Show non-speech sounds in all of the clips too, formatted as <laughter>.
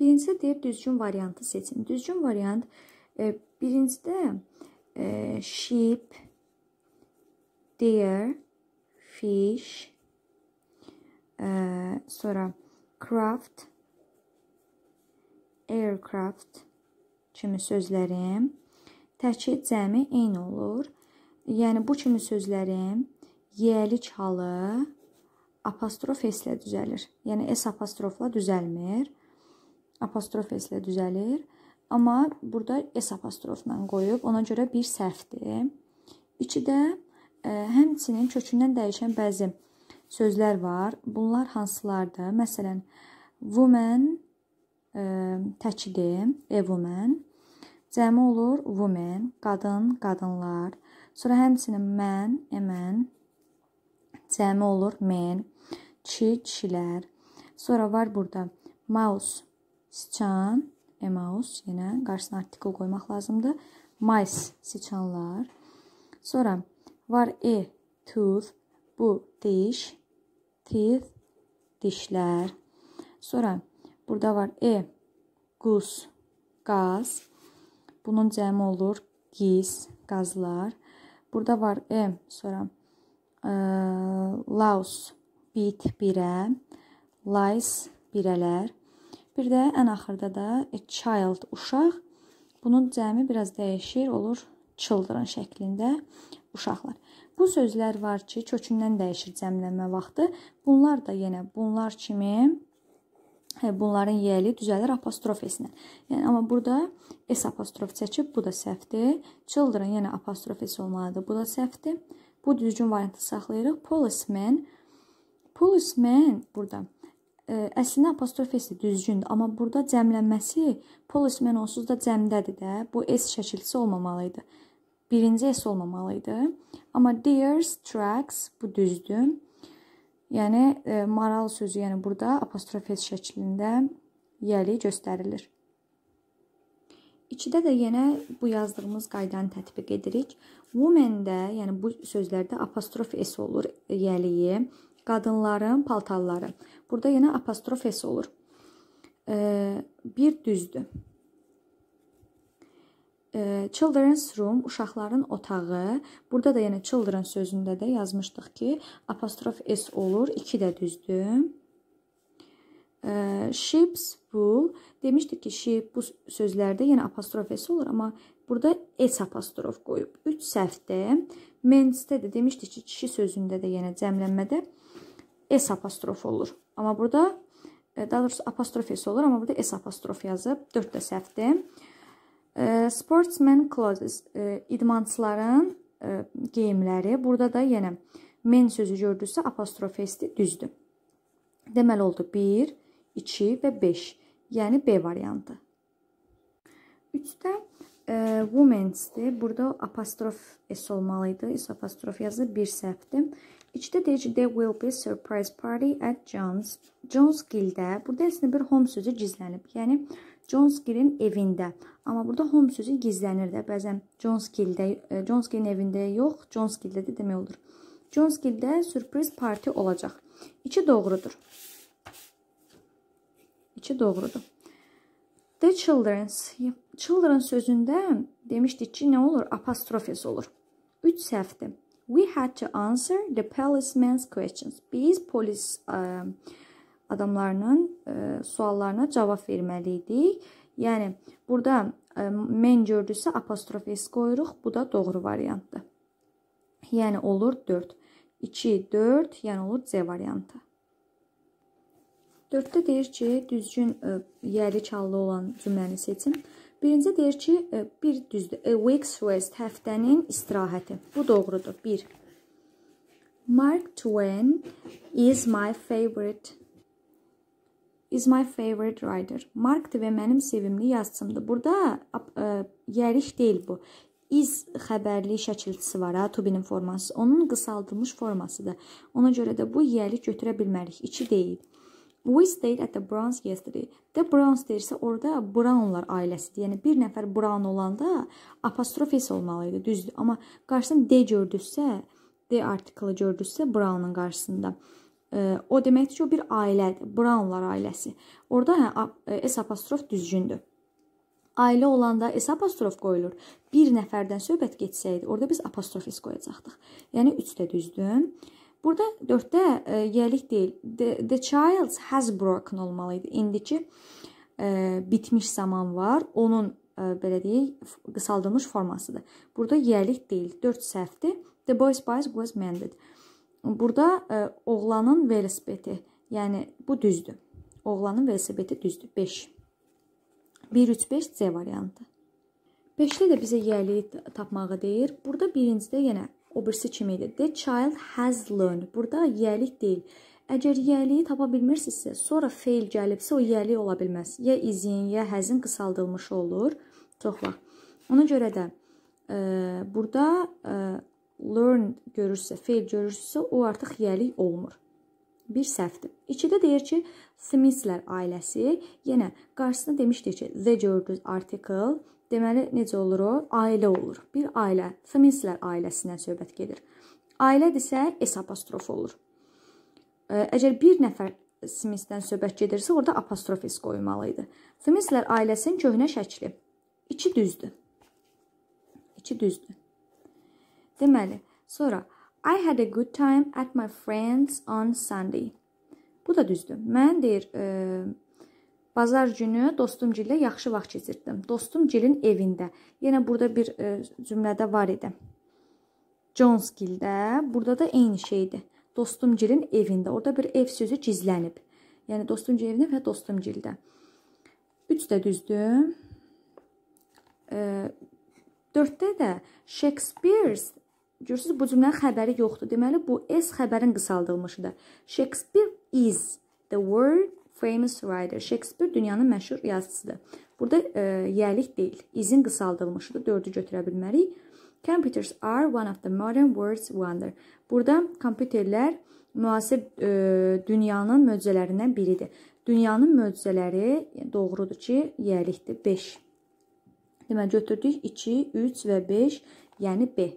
Birincisi deyir düzgün variantı seçin. Düzgün variant e, birincidə e, sheep, deer, fish, e, sonra craft, aircraft kimi sözlərim təki cəmi eyni olur. Yəni bu kimi sözlərin yeəlik halı apostrof s-lə düzəlir. Yəni s apostrofla düzəlmir apostrof ilə düzəlir. Amma burada s apostrofla qoyub, ona görə bir səhvdir. İki də ə, e, həmçinin kökündən dəyişən bəzi sözlər var. Bunlar hansılardır? Məsələn, woman ə, e, təkidi, a woman cəmi olur women, qadın, qadınlar. Sonra həmçinin mən, a man cəmi olur men, kişi, kişilər. Sonra var burada mouse siçan, Emaus yenə qarşısına artikul qoymaq lazımdır. Mice siçanlar. Sonra var a e, tooth bu diş, teeth dişlər. Sonra burada var e gus qaz. Bunun cəmi olur giz, qazlar. Burada var e sonra e, laus bit birə, lies birələr. Bir də ən axırda da a e, child uşaq. Bunun cəmi biraz dəyişir, olur children şəklində uşaqlar. Bu sözlər var ki, kökündən dəyişir cəmlənmə vaxtı. Bunlar da yenə bunlar kimi e, bunların yeyəli düzəlir apostrof esinə. Yəni amma burada s apostrof çəkib bu da səhvdir. Children yenə apostrof es olmalıdır. Bu da səhvdir. Bu düzgün variantı saxlayırıq. Policeman Policeman burada Əslində apostrofesi düzgündür, amma burada cəmlənməsi polis mən onsuz da cəmdədir də. Bu s şəkilsi olmamalı idi. Birinci s olmamalı idi. Amma deers, tracks bu düzdür. Yəni e, maral sözü, yəni burada apostrofes şəklində yəli göstərilir. 2-də də yenə bu yazdığımız qaydanı tətbiq edirik. Woman-də, yəni bu sözlərdə apostrof s olur yəliyi qadınların paltarları. Burada yenə apostrof s olur. E, bir düzdür. E, children's room uşaqların otağı. Burada da yenə children sözündə də yazmışdıq ki, apostrof s olur, 2 də düzdür. E, sheep's wool demişdik ki, sheep bu sözlərdə yenə apostrof s olur, amma burada s apostrof qoyub. 3 səhvdə. Mensdə də demişdik ki, kişi sözündə də yenə cəmlənmədə S apostrof olur. Amma burada e, daha doğrusu apostrof S olur, amma burada S apostrof yazıb. 4 də səhvdir. E, Sportsman clothes e, idmançıların geyimləri. Burada da yenə men sözü gördüsə apostrof S-dir, düzdür. Deməli oldu 1, 2 və 5. Yəni B variantı. 3-də e, womensdir. Burada apostrof s olmalı idi. S apostrof yazı bir səhvdir. İkidə deyir ki, there will be surprise party at John's. Jonesgildə, burada əslində bir home sözü gizlənib. Yəni Jonesgilin evində. Amma burada home sözü gizlənir də. Bəzən Jonesgildə, e, Jonesgilin evində yox, Jonesgildə də demək olur. Jonesgildə sürpriz parti olacaq. İki doğrudur. İki doğrudur. The children's. Children sözündə demişdik ki, nə olur? Apostrofes olur. 3 səhvdir. We had to answer the policeman's questions. Biz polis ə, e, adamlarının ə, e, suallarına cavab verməli idik. Yəni burada ə, e, mən gördüsə apostrof s qoyuruq. Bu da doğru variantdır. Yəni olur 4. 2 4, yəni olur C variantı. 4-də deyir ki, düzgün ə, yəli çallı olan cümləni seçin. Birinci deyir ki, e, bir düzdür. A e, week's rest həftənin istirahəti. Bu doğrudur. 1. Mark Twain is my favorite is my favorite writer. Mark Twain mənim sevimli yazıçımdır. Burada ə, e, yəriş deyil bu. Is xəbərli şəkilçisi var, ha, to be-nin forması. Onun qısaldılmış formasıdır. Ona görə də bu yəriş götürə bilmərik. 2 deyil. We stayed at the Browns yesterday. The Browns deyirsə orada Brownlar ailəsidir. Yəni bir nəfər Brown olanda apostrof s olmalı idi, düzdür? Amma qarşısını D gördüsə, D artikılı gördüsə Brownun qarşısında o deməkdir ki, o bir ailədir, Brownlar ailəsi. Orda hə e, s apostrof düzgündür. Ailə olanda s apostrof qoyulur. Bir nəfərdən söhbət getsəydi, orada biz apostrof s qoyacaqdıq. Yəni 3 də düzdür. Burada 4-də e, yelik deyil. The, the child has broken olmalı idi. İndiki e, bitmiş zaman var. Onun e, belə deyək, qısaldılmış formasıdır. Burada yelik deyil. 4 səhvdir. The boy's bias was mended. Burada e, oğlanın velosipedi. Yəni bu düzdür. Oğlanın velosipedi düzdür. 5. 1 3 5 C variantı. 5-də də bizə yiyəliyi tapmağı deyir. Burada birincidə yenə O birisi kimi idi. The child has learned. Burada yəlik deyil. Əgər yəliyi tapa bilmirsinizsə, sonra fail gəlibsə, o yəlik ola bilməz. Ya izin, ya həzin qısaldılmış olur. Çox vaxt. Ona görə də e, burada e, learn görürsə, fail görürsə, o artıq yəlik olmur. Bir səhvdir. İkidə deyir ki, Smithlər ailəsi, yenə qarşısında demişdi ki, the gördüz article Deməli necə olur o? Ailə olur. Bir ailə, feministlər ailəsindən söhbət gedir. Ailədirsə S apostrof olur. Əgər bir nəfər Smithdən söhbət gedirsə, orada apostrof S qoymalı idi. Smithlər ailəsinin köhnə şəkli. İçi düzdür. İçi düzdür. Deməli, sonra I had a good time at my friends on Sunday. Bu da düzdür. Mən deyir, ə, Bazar günü dostum ilə yaxşı vaxt keçirdim. Dostum Gilin evində. Yenə burada bir e, cümlədə var idi. Jones gildə, burada da eyni şeydir. Dostum Gilin evində. Orada bir ev sözü gizlənib. Yəni dostum evində və dostum gildə. 3 də düzdür. E, 4-də də Shakespeare's Görürsüz, bu cümlənin xəbəri yoxdur. Deməli, bu S xəbərin qısaldılmışıdır. Shakespeare is the word famous writer. Shakespeare dünyanın məşhur yazıçısıdır. Burada e, yəlik deyil, izin qısaldılmışıdır. 4-ü götürə bilmərik. Computers are one of the modern world's wonder. Burada kompüterlər müasir e, dünyanın möcüzələrindən biridir. Dünyanın möcüzələri yəni doğrudur ki, yəlikdir 5. Deməli götürdük 2, 3 və 5, yəni B.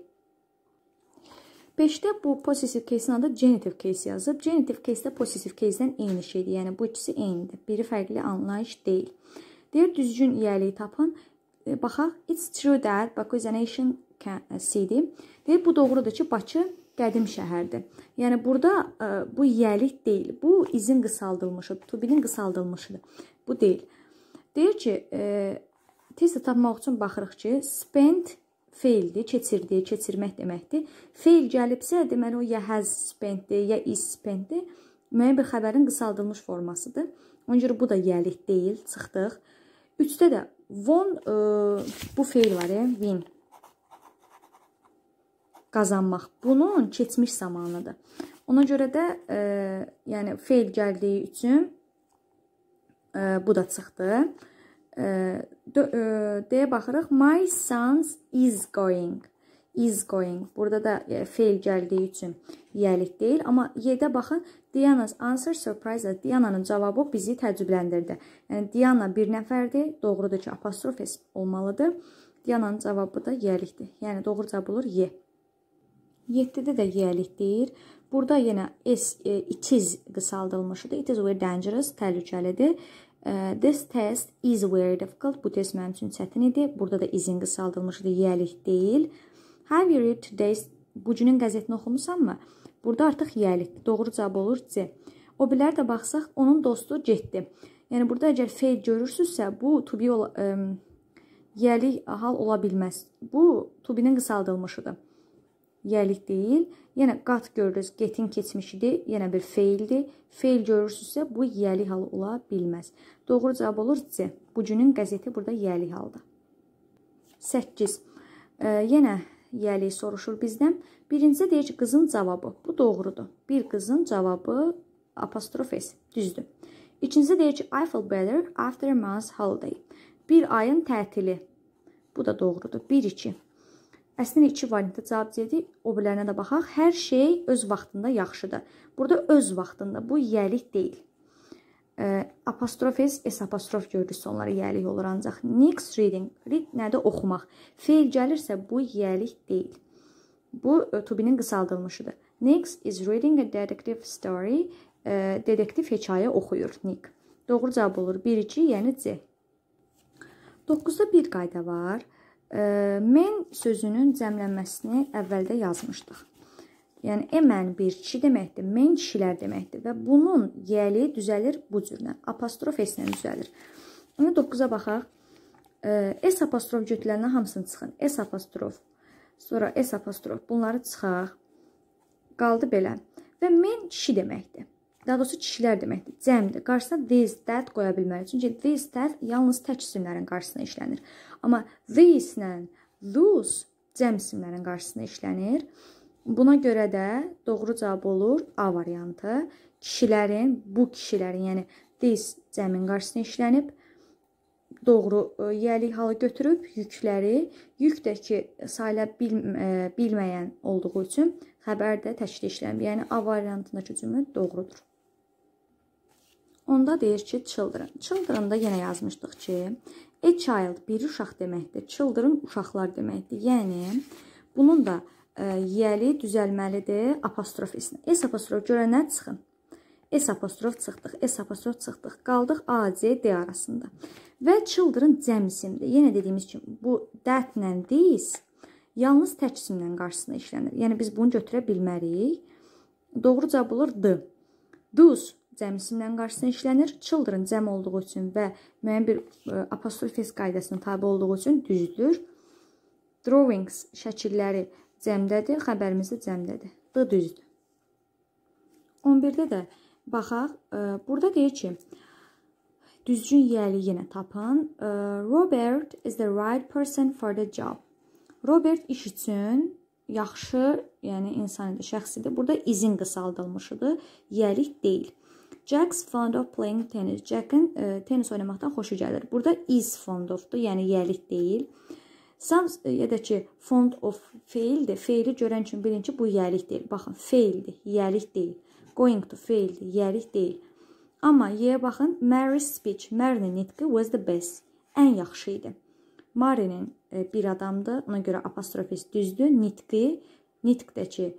5-də bu pozitiv кейsin adı genitiv keys yazıb. Genitiv keysdə pozitiv keysdən eyni şeydir. Yəni bu ikisi eynidir. Biri fərqli anlayış deyil. Deyir düzgün iyəliyi tapın. E, baxaq, it's true that Baku is a nation city. E, Deyir bu doğrudur ki, Bakı qədim şəhərdir. Yəni burada ə, e, bu yəlik deyil. Bu izin qısaldılmışıdır. Tubinin qısaldılmışıdır. Bu deyil. Deyir ki, e, tez tapmaq üçün baxırıq ki, spent feildir, keçirdi, keçirmək deməkdir. Feil gəlibsə, deməli o ya has been-dir, ya is been-dir. Müəyyən bir xəbərin qısaldılmış formasıdır. Ona görə bu da yəlik deyil, çıxdıq. 3-də də won e, bu feil var, e, win qazanmaq. Bunun keçmiş zamanıdır. Ona görə də, e, yəni feil gəldiyi üçün e, bu da çıxdı deyə baxırıq. My sons is going. Is going. Burada da e, fail gəldiyi üçün yəlik deyil. Amma yedə baxın, Diana's answer surprised. Diana'nın cavabı bizi təəccübləndirdi. Yəni, Diana bir nəfərdir. Doğrudur ki, apostrofes olmalıdır. Diana'nın cavabı da yəlikdir. Yəni, doğru cavab olur Y. 7-də də yəlik deyir. Burada yenə S, e, it is qısaldılmışdır. It is very dangerous, təhlükəlidir. This test is very difficult. Bu test mənim üçün çətin idi. Burada da is-in qısaldılmışdı, yəlik deyil. Have you read today's bu günün qəzetini oxumusanmı? Burada artıq yəlik. Doğru cavab olur C. O bilər də baxsaq, onun dostu getdi. Yəni burada əgər fail görürsüzsə, bu to be um, yəlik hal ola bilməz. Bu to be-nin qısaldılmışıdır yəlik deyil. Yenə qat görürüz, getin keçmişidir, yenə bir feildir. Feil görürsünüzsə, bu yəlik halı ola bilməz. Doğru cavab olur C. Bugünün qəzeti burada yəlik halıdır. 8. E, yenə yəlik soruşur bizdən. Birincisi deyir ki, qızın cavabı. Bu doğrudur. Bir qızın cavabı apostrofes. Düzdür. İkincisi deyir ki, I feel better after a month's holiday. Bir ayın tətili. Bu da doğrudur. 1-2. Əslində iki variantda cavab dedik. O bilərinə də baxaq. Hər şey öz vaxtında yaxşıdır. Burada öz vaxtında bu yəlik deyil. E, apostrofes, s apostrof görürsə onlara yəlik olur ancaq. Next reading, read nədir? Oxumaq. Feil gəlirsə bu yəlik deyil. Bu to-be-nin qısaldılmışıdır. Next is reading a detective story. E, detektiv hekayə oxuyur Nick. Doğru cavab olur 1-2, yəni C. 9-da bir qayda var. Mən sözünün cəmlənməsini əvvəldə yazmışdıq. Yəni emən bir kişi deməkdir, mən kişilər deməkdir və bunun yəli düzəlir bu cürlə, apostrof s-lə düzəlir. İndi yəni, 9-a baxaq. S apostrof götürülənə hamısını çıxın. S apostrof, sonra S apostrof bunları çıxaq. Qaldı belə. Və mən kişi deməkdir. Daha doğrusu kişilər deməkdir. Cəmdir. Qarşısına this, that qoya bilmərik. Çünki this, that yalnız tək isimlərin qarşısına işlənir. Amma these ilə those cəm isimlərin qarşısına işlənir. Buna görə də doğru cavab olur A variantı. Kişilərin, bu kişilərin, yəni this cəmin qarşısına işlənib doğru e, yiyəlik halı götürüb yükləri, yük də ki sayıla bil, e, bilməyən olduğu üçün xəbər də təkli işlənib. Yəni A variantındakı cümlə doğrudur. Onda deyir ki, children. Children da yenə yazmışdıq ki, a child bir uşaq deməkdir. Children uşaqlar deməkdir. Yəni bunun da ə, e, yiyəli düzəlməlidir apostrof isinə. S apostrof görə nə çıxın? S apostrof çıxdıq, S apostrof çıxdıq. Qaldıq A, C, D arasında. Və children cəm isimdir. Yenə dediyimiz kimi bu that ilə this yalnız tək isimlə qarşısına işlənir. Yəni biz bunu götürə bilmərik. Doğru cavab olur D. Dus cəmisindən qarşısına işlənir. Children cəm olduğu üçün və müəyyən bir e, apostrofes qaydasına tabe olduğu üçün düzdür. Drawings şəkilləri cəmdədir, xəbərimiz də cəmdədir. D düzdür. 11-də də baxaq, e, burada deyir ki, düzgün yiyəli yenə tapın. E, Robert is the right person for the job. Robert iş üçün yaxşı, yəni insan idi, şəxsidir. Burada izin qısaldılmışıdır. Yiyəlik deyil. Jack's fond of playing tennis. Jack'ın e, tennis oynamaqdan xoşu gəlir. Burada is fond ofdur, yəni yəlik deyil. Some e, ya da ki fond of feildir. Feili görən üçün bilin ki, bu yəlik deyil. Baxın, feildir, yəlik deyil. Going to feildir, yəlik deyil. Amma yeyə baxın, Mary's speech, Mary'nin nitqi was the best. Ən yaxşı idi. Mary'nin e, bir adamdır. Ona görə apostrofis düzdür. Nitqi nitqdəki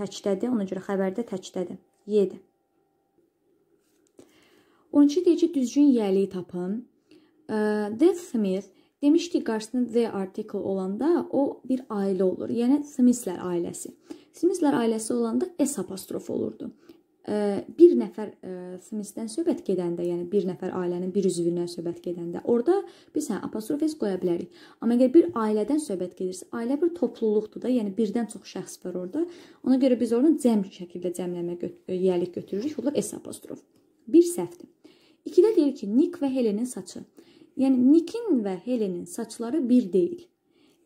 təkdədir. Ona görə xəbərdə təkdədir. 7. 12 deyir ki, düzgün yəliyi tapın. Dev Smith demişdi qarşısında the article olanda o bir ailə olur. Yəni Smithlər ailəsi. Smithlər ailəsi olanda s apostrof olurdu. Bir nəfər Smithdən söhbət gedəndə, yəni bir nəfər ailənin bir üzvündən söhbət gedəndə, orada biz hə apostrof s qoya bilərik. Amma əgər bir ailədən söhbət gedirsə, ailə bir topluluqdur da, yəni birdən çox şəxs var orada. Ona görə biz onu cəm şəkildə cəmləmə gö yəlik götürürük. Bunlar s apostrof. Bir səhvdir. İkidə deyir ki, Nick və Helenin saçı. Yəni Nikin və Helenin saçları bir deyil.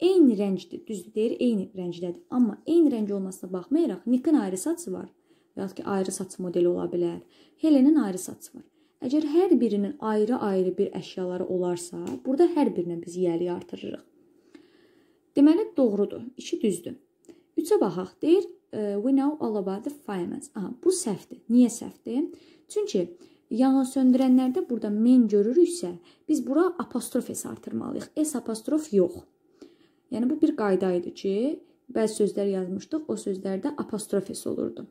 Eyni rəngdir, düzdür deyir, eyni rəngdədir. Amma eyni rəng olmasına baxmayaraq Nikin ayrı saçı var. Və ya ki, ayrı saç modeli ola bilər. Helenin ayrı saçı var. Əgər hər birinin ayrı-ayrı bir əşyaları olarsa, burada hər birinə biz yiyəlik artırırıq. Deməli doğrudur, işi düzdür. 3-ə baxaq. Deyir, we know all about the firemen. Aha, bu səhvdir. Niyə səhvdir? Çünki Yanğın söndürənlərdə burada men görürüksə, biz bura apostrof s artırmalıyıq. S apostrof yox. Yəni bu bir qayda idi ki, bəzi sözlər yazmışdıq, o sözlərdə apostrof s olurdu.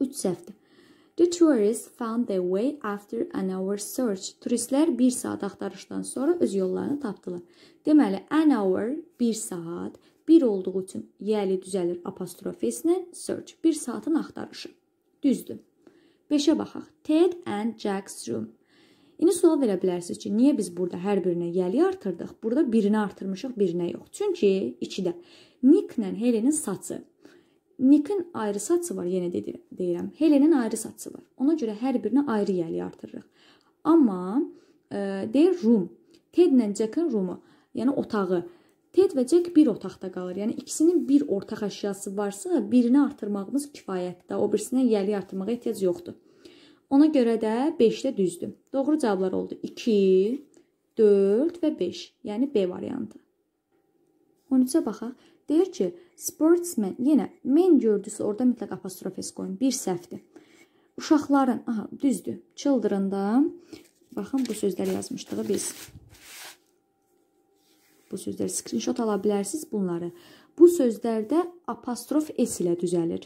3 səhvdir. The tourists found their way after an hour search. Turistlər 1 saat axtarışdan sonra öz yollarını tapdılar. Deməli, an hour 1 saat, 1 olduğu üçün yəli düzəlir apostrof s-lə search. 1 saatın axtarışı. Düzdür. 5-ə baxaq. Ted and Jack's room. İndi sual verə bilərsiniz ki, niyə biz burada hər birinə yəli artırdıq? Burada birini artırmışıq, birinə yox. Çünki 2-də Nicklə Helenin saçı. Nikin ayrı saçı var, yenə dedir, deyirəm. Helenin ayrı saçı var. Ona görə hər birinə ayrı yəli artırırıq. Amma e, deyir room. Tedlə Jack'ın roomu, yəni otağı. Ted və Jack bir otaqda qalır. Yəni ikisinin bir ortaq əşyası varsa, birini artırmağımız kifayətdir. O birisinə yəli artırmağa ehtiyac yoxdur. Ona görə də 5-də düzdür. Doğru cavablar oldu 2, 4 və 5. Yəni B variantı. 13-ə baxaq. Deyir ki, sportsman yenə men gördüsə orada mütləq apostrof s qoyun. Bir səhvdir. Uşaqların, aha, düzdür. Children-da baxın bu sözləri yazmışdıq biz bu sözlər. Screenshot ala bilərsiniz bunları. Bu sözlərdə apostrof s ilə düzəlir.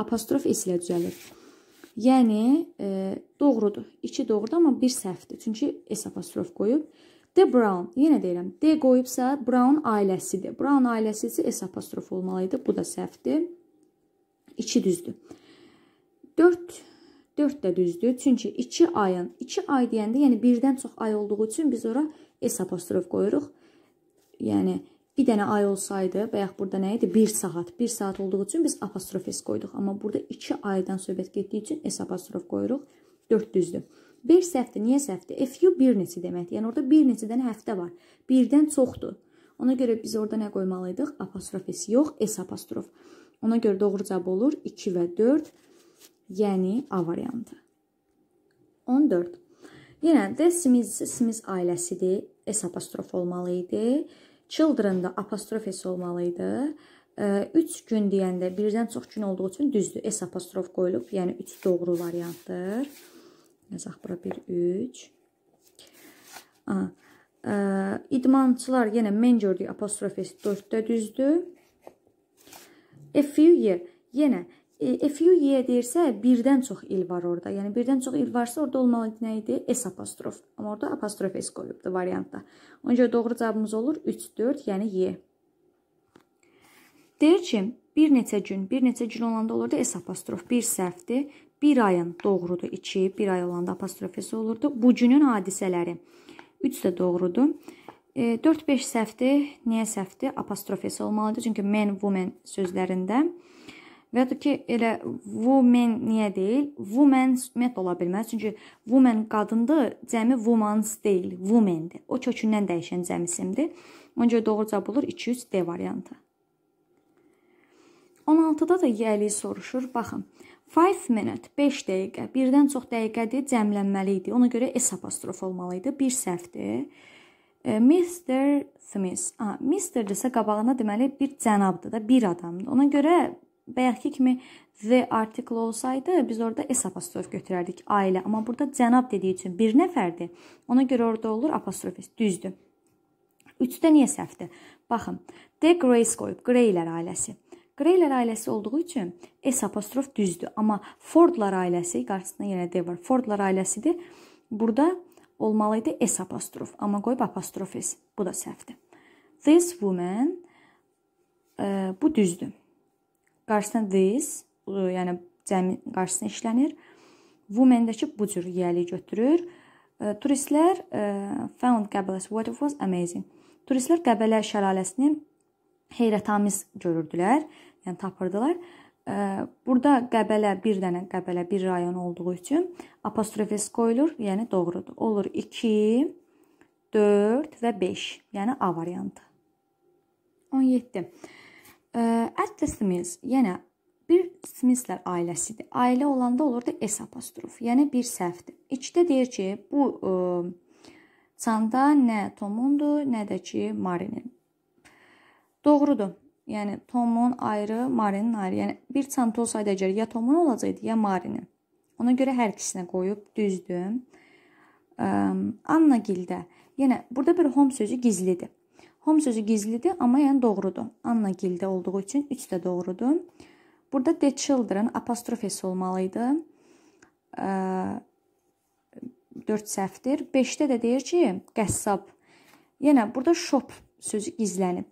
Apostrof s ilə düzəlir. Yəni e, doğrudur. 2 doğrudur, amma 1 səhvdir. Çünki s apostrof qoyub. D Brown, yenə deyirəm, D qoyubsa Brown ailəsidir. Brown ailəsi isə S apostrof olmalı idi. Bu da səhvdir. 2 düzdür. 4 4 də düzdür. Çünki 2 ayın 2 ay deyəndə, yəni birdən çox ay olduğu üçün biz ora S apostrof qoyuruq yəni bir dənə ay olsaydı, bayaq burada nə idi? 1 saat. 1 saat olduğu üçün biz apostrof s qoyduq. Amma burada 2 aydan söhbət getdiyi üçün s apostrof qoyuruq. 400-dür. 5 səhvdir. Niyə səhvdir? A few bir neçə deməkdir. Yəni orada bir neçə dənə həftə var. Birdən çoxdur. Ona görə biz orada nə qoymalıydıq? Apostrof s yox, s apostrof. Ona görə doğru cavab olur 2 və 4, yəni A variantı. 14. Yenə də Smiz, Smiz ailəsidir. S apostrof olmalı idi. Children da apostrofes olmalı idi. 3 gün deyəndə birdən çox gün olduğu üçün düzdür. S apostrof qoyulub, yəni 3 doğru variantdır. Yazaq bura 1 3. İdmançılar yenə menjordi apostrofes 4-də düzdür. A few year yenə A e, few year deyirsə, birdən çox il var orada. Yəni birdən çox il varsa, orada olmalı nə idi? S apostrof. Amma orada apostrof S qoyubdu variantda. Ona görə doğru cavabımız olur 3 4, yəni Y. Deyir ki, bir neçə gün, bir neçə gün olanda olurdu S apostrof, bir səhvdir. Bir ayın doğrudur 2, bir ay olanda apostrof S olurdu. Bu günün hadisələri 3 də doğrudur. 4 e, 5 səhvdir. Niyə səhvdir? Apostrof S olmalıdır. Çünki men, woman sözlərində Və ya ki, elə women niyə deyil? Women's met ola bilməz. Çünki women qadındır, cəmi woman's deyil, womendir. O kökündən dəyişən cəmisimdir. Ona görə doğru cavab olur 200D variantı. 16-da da Yəli soruşur. Baxın. 5 minute 5 dəqiqə birdən çox dəqiqədir, cəmlənməli idi. Ona görə s apostrof olmalı idi. Bir səhvdir. E, Mr. Smith. A, Mr. desə qabağına deməli bir cənabdır da, bir adamdır. Ona görə Bayaqki kimi the artikli olsaydı, biz orada s apostrof götürərdik ailə. Amma burada cənab dediyi üçün bir nəfərdir. Ona görə orada olur apostrof s. Düzdür. 3-də niyə səhvdir? Baxın, the Grace qoyub, Greylər ailəsi. Greylər ailəsi olduğu üçün s apostrof düzdür, amma Fordlar ailəsi qarşısında yenə d var. Fordlar ailəsidir. Burada olmalı idi s apostrof, amma qoyub apostrof s. Bu da səhvdir. This woman ə, e, bu düzdür. Qarşısına this, yəni cəmi qarşısına işlənir. Women-dəki bu cür yiyəliyi götürür. Turistlər found Qəbələ's water was amazing. Turistlər Qəbələ şəlaləsini heyrətamiz görürdülər, yəni tapırdılar. Burada Qəbələ bir dənə Qəbələ bir rayon olduğu üçün apostrofes qoyulur, yəni doğrudur. Olur 2 4 və 5, yəni A variantı. 17. Ət də Smith, yenə yəni bir Smithlər ailəsidir. Ailə olanda olurdu S apostrof, yəni bir səhvdir. 2-də deyir ki, bu ə, çanda nə Tomundur, nə də ki Marinin. Doğrudur. Yəni Tomun ayrı, Marinin ayrı. Yəni bir çanta olsaydı əgər ya Tomun olacaqdı, ya Marinin. Ona görə hər ikisinə qoyub düzdüm. Anna gildə. Yəni burada bir home sözü gizlidir. Home sözü gizlidir, amma yəni doğrudur. Anna gildə olduğu üçün 3 də doğrudur. Burada the children apostrofesi olmalı idi. 4 səhvdir. 5-də də deyir ki, qəssab. Yenə yəni, burada shop sözü gizlənib.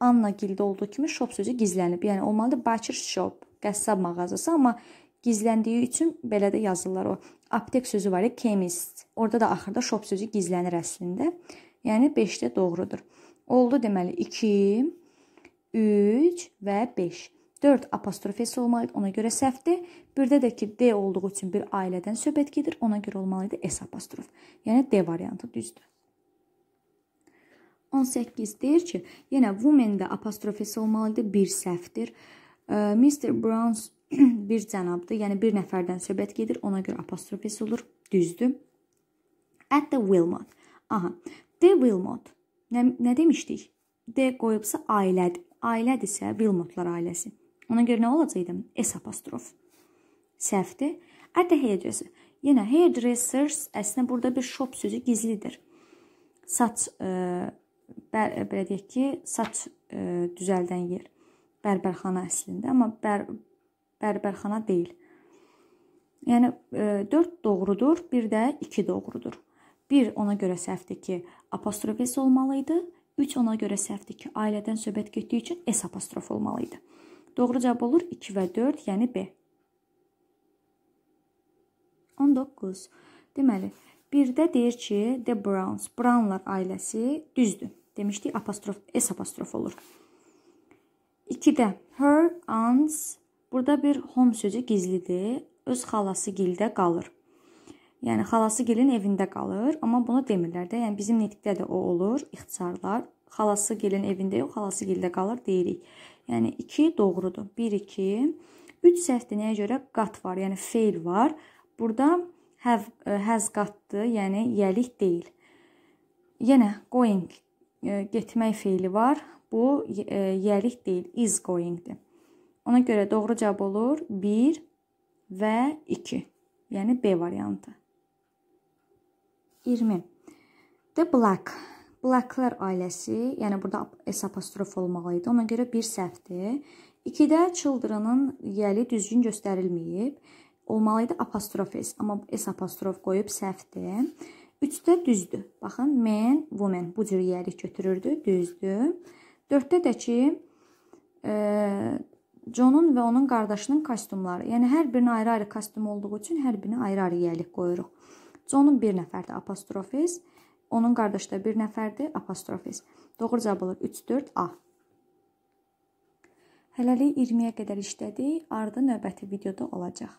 Anna gildə olduğu kimi shop sözü gizlənib. Yəni olmalıdır butcher shop, qəssab mağazası, amma gizləndiyi üçün belə də yazırlar o. Aptek sözü var ya, chemist. Orada da axırda shop sözü gizlənir əslində. Yəni 5 də doğrudur. Oldu deməli 2, 3 və 5. 4 apostrofesi olmalıydı, ona görə səhvdir. Birdə də ki, D olduğu üçün bir ailədən söhbət gedir, ona görə olmalıydı S apostrof. Yəni D variantı düzdür. 18 deyir ki, yenə woman də apostrofesi olmalıydı, bir səhvdir. Mr. Browns <clears throat> bir cənabdır, yəni bir nəfərdən söhbət gedir, ona görə apostrofesi olur, düzdür. At the Wilmot. Aha. D. Wilmot. Nə, nə demişdik? D qoyubsa ailədir. Ailədirsə Wilmotlar ailəsi. Ona görə nə olacaqdı? S apostrof. Səhvdir. Ətə hairdresser. Yenə hairdressers əslində burada bir shop sözü gizlidir. Saç ə, e, bər, belə deyək ki, saç ə, e, düzəldən yer. Bərbərxana əslində, amma bər, bərbərxana deyil. Yəni 4 e, doğrudur, bir də 2 doğrudur. 1 ona görə səhvdir ki, apostrof S olmalı idi. 3 ona görə səhvdir ki, ailədən söhbət getdiyi üçün S apostrof olmalı idi. Doğru cavab olur 2 və 4, yəni B. 19. Deməli, 1-də deyir ki, The Browns, Brownlar ailəsi düzdür. Demişdik, apostrof, S apostrof olur. 2-də her aunts, burada bir home sözü gizlidir. Öz xalası gildə qalır. Yəni xalası gelin evində qalır, amma bunu demirlər də. Yəni bizim nitqdə də o olur, ixtisarlar. Xalası gelin evində yox, xalası gildə qalır deyirik. Yəni 2 doğrudur. 1 2 3 səhvdir. Nəyə görə? Qat var, yəni feil var. Burada həv e, həz qatdır, yəni yəlik deyil. Yenə going e, getmək feili var. Bu e, yəlik deyil, is going-dir. Ona görə doğru cavab olur 1 və 2. Yəni B variantı. 20. The Black. Blacklər ailəsi, yəni burada S apostrof olmalı idi. Ona görə bir səhvdir. 2-də children-ın yəli düzgün göstərilməyib. Olmalı idi apostrof S, amma S apostrof qoyub səhvdir. 3-də düzdür. Baxın, men, woman bu cür yəli götürürdü, düzdür. 4-də də ki, e, Johnun və onun qardaşının kostyumları. Yəni hər birinin ayrı-ayrı kostyum olduğu üçün hər birinə ayrı-ayrı yəlik qoyuruq. Conun bir nəfərdir apostrofis, onun qardaşı da bir nəfərdir apostrofis. Doğru cavab olur 3 4 A. Hələlik 20-yə qədər işlədik, ardı növbəti videoda olacaq.